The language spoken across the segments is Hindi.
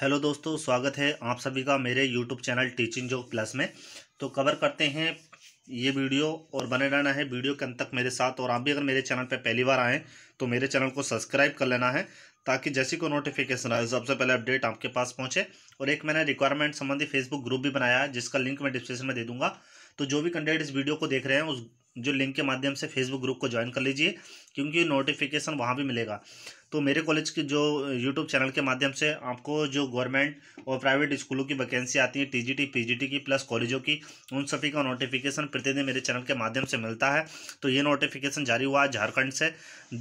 हेलो दोस्तों स्वागत है आप सभी का मेरे यूट्यूब चैनल टीचिंग जो प्लस में तो कवर करते हैं ये वीडियो और बने रहना है वीडियो के अंत तक मेरे साथ और आप भी अगर मेरे चैनल पर पहली बार आएँ तो मेरे चैनल को सब्सक्राइब कर लेना है ताकि जैसी को नोटिफिकेशन आए सबसे पहले अपडेट आपके पास पहुँचे और एक मैंने रिक्वायरमेंट संबंधी फेसबुक ग्रुप भी बनाया है जिसका लिंक मैं डिस्क्रिप्शन में दे दूँगा तो जो भी कंटेंट इस वीडियो को देख रहे हैं उस जो लिंक के माध्यम से फेसबुक ग्रुप को ज्वाइन कर लीजिए क्योंकि नोटिफिकेशन वहाँ भी मिलेगा तो मेरे कॉलेज के जो यूट्यूब चैनल के माध्यम से आपको जो गवर्नमेंट और प्राइवेट स्कूलों की वैकेंसी आती है टीजीटी पीजीटी की प्लस कॉलेजों की उन सभी का नोटिफिकेशन प्रतिदिन मेरे चैनल के माध्यम से मिलता है तो ये नोटिफिकेशन जारी हुआ है झारखंड से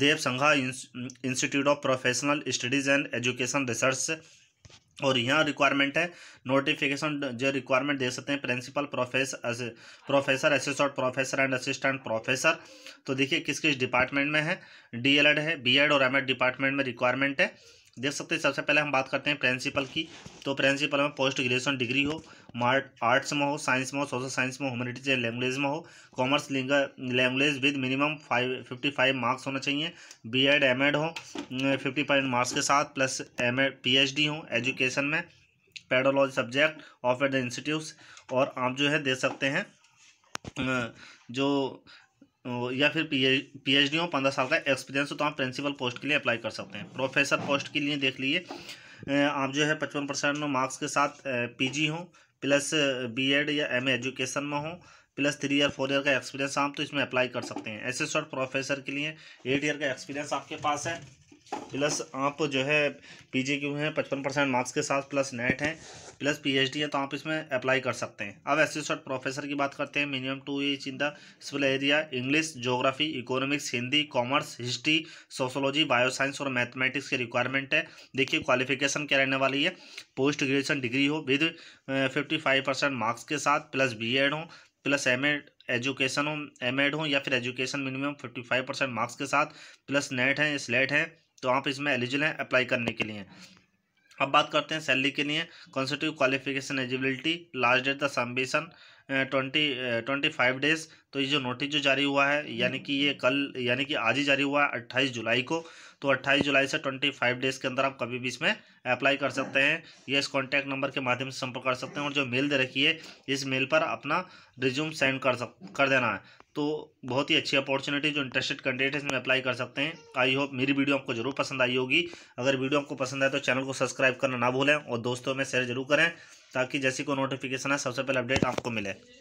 Dev Sangha institute of professional studies and education research और यहाँ रिक्वायरमेंट है नोटिफिकेशन जो रिक्वायरमेंट दे सकते हैं principal professor professor assistant professor and assistant professor तो देखिए किस किस डिपार्टमेंट में है डीएलएड है बीएड और एमएड डिपार्टमेंट में रिक्वायरमेंट है देख सकते हैं सबसे पहले हम बात करते हैं प्रिंसिपल की तो प्रिंसिपल में पोस्ट ग्रेजुएशन डिग्री हो आर्ट्स में हो साइंस में हो सोशल साइंस में हो ह्यूमनिटीज एंड लैंग्वेज में हो commerce language with minimum five fifty five marks होना चाहिए बी एड एम एड हो फिफ्टी फाइव मार्क्स के साथ plus M Ed P H D हो एजुकेशन में pedology subject of at the institute और आप जो है देख सकते हैं जो या फिर पी एच डी हो पंद्रह साल का एक्सपीरियंस हो तो आप प्रिंसिपल पोस्ट के लिए अप्लाई कर सकते हैं प्रोफेसर पोस्ट के लिए देख लीजिए आप जो है पचपन परसेंट मार्क्स के साथ पीजी हो प्लस बीएड या एमए एजुकेशन में हो plus three year four year का एक्सपीरियंस आप तो इसमें अप्लाई कर सकते हैं एसेसर प्रोफेसर के लिए एट ईयर का एक्सपीरियंस आपके पास है प्लस आप जो है पी जी क्यू हैं पचपन परसेंट मार्क्स के साथ प्लस नेट हैं प्लस पी एच डी है तो आप इसमें अप्लाई कर सकते हैं अब एसोसिएट प्रोफेसर की बात करते हैं minimum two each in the area English geography economics Hindi commerce history sociology bioscience और मैथमेटिक्स की रिक्वायरमेंट है देखिए क्वालिफिकेशन क्या रहने वाली है पोस्ट ग्रेजुएशन डिग्री हो with fifty five percent marks के साथ प्लस बी एड हो प्लस एम एड एजुकेशन हो एम एड हो या फिर education minimum fifty five percent marks के साथ प्लस नेट हैं स्लेट हैं तो आप इसमें एलिजिबल हैं अप्लाई करने के लिए अब बात करते हैं सैलरी के लिए constitute qualification eligibility last date the submission twenty twenty five days तो ये जो नोटिस जो जारी हुआ है यानी कि ये कल यानी कि आज ही जारी हुआ है अट्ठाईस जुलाई को तो अट्ठाईस जुलाई से ट्वेंटी फाइव डेज़ के अंदर आप कभी भी इसमें अप्लाई कर सकते हैं या इस कॉन्टैक्ट नंबर के माध्यम से संपर्क कर सकते हैं और जो मेल दे रखी है इस मेल पर अपना रिज्यूम सेंड कर सक कर देना है तो बहुत ही अच्छी अपॉर्चुनिटी जो इंटरेस्टेड कैंडिडेट है इसमें अप्लाई कर सकते हैं आई होप मेरी वीडियो आपको जरूर पसंद आई होगी अगर वीडियो आपको पसंद आए तो चैनल को सब्सक्राइब करना ना भूलें और दोस्तों में शेयर जरूर करें ताकि जैसी कोई नोटिफिकेशन है सबसे पहले अपडेट आपको मिले